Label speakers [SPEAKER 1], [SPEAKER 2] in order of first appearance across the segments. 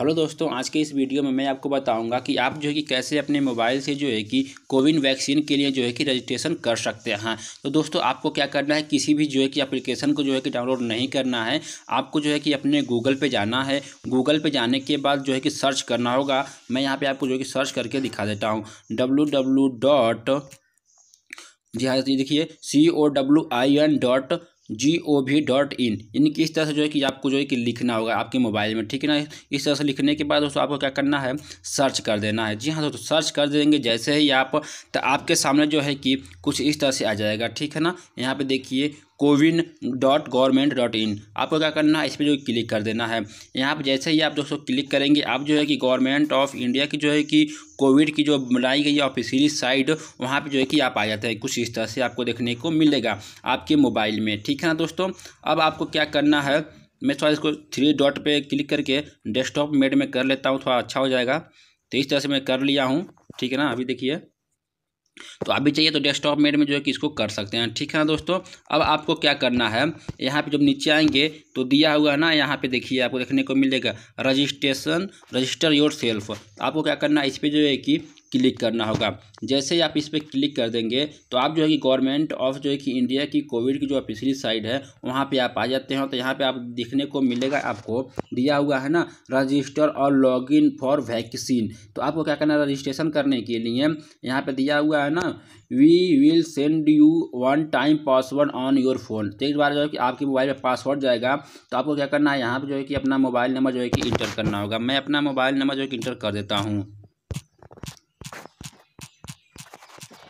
[SPEAKER 1] hello दोस्तों आज के इस वीडियो में मैं आपको बताऊंगा कि आप जो है कि कैसे अपने मोबाइल से जो है कि कोविन वैक्सीन के लिए जो है कि रजिस्ट्रेशन कर सकते हैं तो दोस्तों आपको क्या करना है किसी भी जो है कि एप्लीकेशन को जो है कि डाउनलोड नहीं करना है आपको जो है कि अपने गूगल पे जाना है गूगल पे जाने के बाद जो है कि सर्च करना होगा मैं यहाँ पर आपको जो है कि सर्च करके दिखा देता हूँ डब्लू जी हाँ देखिए C O W I N dot G O V dot in यानी कि इस तरह से जो है कि आपको जो है कि लिखना होगा आपके मोबाइल में ठीक है ना इस तरह से लिखने के बाद दोस्तों आपको क्या करना है सर्च कर देना है जी हाँ दोस्तों सर्च कर देंगे जैसे ही आप तो आपके सामने जो है कि कुछ इस तरह से आ जाएगा ठीक है ना यहाँ पर देखिए CoWIN dot government dot in आपको क्या करना है इस पर जो क्लिक कर देना है यहाँ पर जैसे ही आप दोस्तों क्लिक करेंगे आप जो है कि गवर्नमेंट ऑफ इंडिया की जो है कि कोविड की जो बनाई गई ऑफिशियली साइट वहाँ पे जो है कि आप आ जाते हैं कुछ इस तरह से आपको देखने को मिलेगा आपके मोबाइल में ठीक है ना दोस्तों अब आपको क्या करना है मैं थोड़ा इसको थ्री डॉट पर क्लिक करके डेस्कटॉप मेड में कर लेता हूँ थोड़ा अच्छा हो जाएगा तो इस तरह से मैं कर लिया हूँ ठीक है ना अभी देखिए तो आप भी चाहिए तो डेस्कटॉप मेड में जो है कि इसको कर सकते हैं ठीक है ना दोस्तों अब आपको क्या करना है यहाँ पे जब नीचे आएंगे तो दिया हुआ ना यहाँ पे देखिए आपको देखने को मिलेगा रजिस्ट्रेशन रजिस्टर योर सेल्फ आपको क्या करना है इस पर जो है कि क्लिक करना होगा जैसे ही आप इस पर क्लिक कर देंगे तो आप जो है कि गवर्नमेंट ऑफ जो है कि इंडिया की कोविड की जो ऑफिसरी साइड है वहाँ पे आप आ जाते हैं तो यहाँ पे आप देखने को मिलेगा आपको दिया हुआ है ना रजिस्टर और लॉग इन फॉर वैक्सीन तो आपको क्या करना है रजिस्ट्रेशन करने के लिए यहाँ पे दिया हुआ है ना we will send you one time password on your phone तो एक बार जो है कि आपके मोबाइल में पासवर्ड जाएगा तो आपको क्या करना है यहाँ पर जो है कि अपना मोबाइल नंबर जो है कि इंटर करना होगा मैं अपना मोबाइल नंबर जो है कि इंटर कर देता हूँ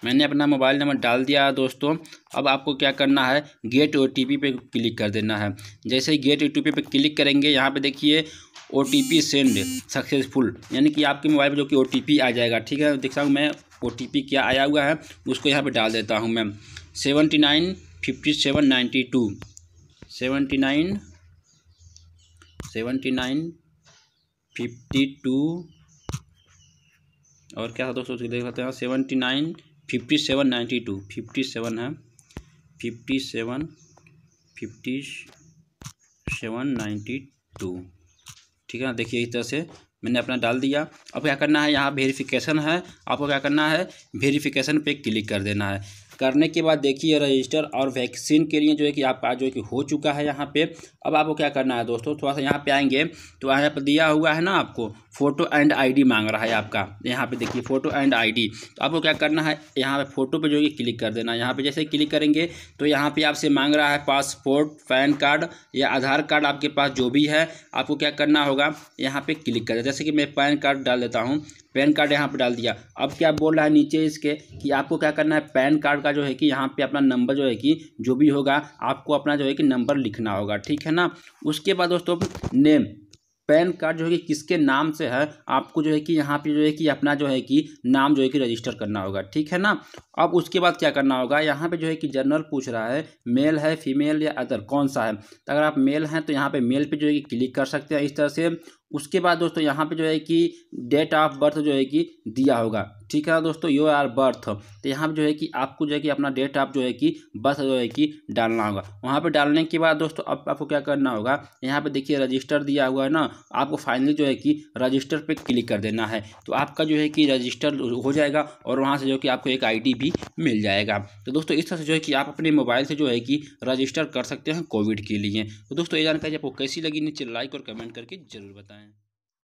[SPEAKER 1] मैंने अपना मोबाइल नंबर डाल दिया दोस्तों अब आपको क्या करना है गेट ओ टी पी पे क्लिक कर देना है जैसे ही गेट ओ टी पी पे क्लिक करेंगे यहाँ पे देखिए O T P send successful यानी कि आपके मोबाइल पर जो कि ओ टी पी आ जाएगा ठीक है देख हूँ मैं ओ टी पी क्या आया हुआ है उसको यहाँ पर डाल देता हूँ मैं seventy nine fifty seven ninety two seventy nine seventy nine fifty two और क्या था दोस्तों देख सकते हैं seventy nine fifty seven ninety two fifty seven है fifty seven fifty seven ninety two ठीक है ना देखिए इस तरह से मैंने अपना डाल दिया अब क्या करना है यहाँ वेरिफिकेशन है आपको क्या करना है वेरिफिकेशन पे क्लिक कर देना है करने के बाद देखिए रजिस्टर और वैक्सीन के लिए जो है कि आपका जो है कि हो चुका है यहाँ पे अब आपको क्या करना है दोस्तों थोड़ा सा यहाँ पे आएंगे तो यहाँ पर दिया हुआ है ना आपको फ़ोटो एंड आईडी मांग रहा है आपका यहाँ पे देखिए फ़ोटो एंड आईडी तो आपको क्या करना है यहाँ पे फ़ोटो पे जो है क्लिक कर देना यहाँ पे जैसे क्लिक करेंगे तो यहाँ पे आपसे मांग रहा है पासपोर्ट पैन कार्ड या आधार कार्ड आपके पास जो भी है आपको क्या करना होगा यहाँ पे क्लिक कर जैसे कि मैं पैन कार्ड डाल देता हूँ पैन कार्ड यहाँ पर डाल दिया अब क्या बोल रहा है नीचे इसके कि आपको क्या करना है पैन कार्ड का जो है कि यहाँ पे अपना नंबर जो है कि जो भी होगा आपको अपना जो है कि नंबर लिखना होगा ठीक है ना उसके बाद दोस्तों नेम पैन कार्ड जो है कि किसके नाम से है आपको जो है कि यहाँ पे जो है कि अपना जो है कि नाम जो है कि रजिस्टर करना होगा ठीक है ना अब उसके बाद क्या करना होगा यहाँ पे जो है कि जनरल पूछ रहा है मेल है फीमेल या अदर कौन सा है अगर आप मेल हैं तो यहाँ पे मेल पे जो है कि क्लिक कर सकते हैं इस तरह से उसके बाद दोस्तों यहाँ पे जो है कि डेट ऑफ बर्थ जो है कि दिया होगा ठीक है दोस्तों यू आर बर्थ तो यहाँ पर जो है कि आपको जो है कि अपना डेट आप जो है कि बर्थ जो है कि डालना होगा वहाँ पर डालने के बाद दोस्तों अब आपको क्या करना होगा यहाँ पर देखिए रजिस्टर दिया हुआ है ना आपको फाइनली जो है कि रजिस्टर पर क्लिक कर देना है तो आपका जो है कि रजिस्टर हो जाएगा और वहाँ से जो कि आपको एक आई भी मिल जाएगा तो दोस्तों इस तरह से जो है कि आप अपने मोबाइल से जो है कि रजिस्टर कर सकते हैं कोविड के लिए तो दोस्तों ये जानकारी आपको कैसी लगी नीचे लाइक और कमेंट करके ज़रूर बताएं